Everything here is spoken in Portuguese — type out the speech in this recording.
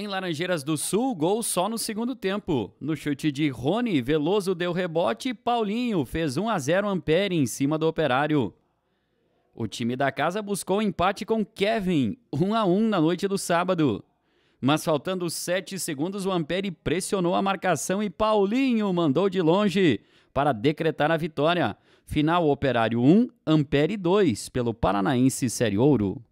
Em Laranjeiras do Sul, gol só no segundo tempo. No chute de Rony, Veloso deu rebote e Paulinho fez 1 a 0 Ampere em cima do Operário. O time da casa buscou empate com Kevin, 1 a 1 na noite do sábado. Mas faltando 7 segundos, o Ampere pressionou a marcação e Paulinho mandou de longe para decretar a vitória. Final Operário 1, Ampere 2 pelo Paranaense Série Ouro.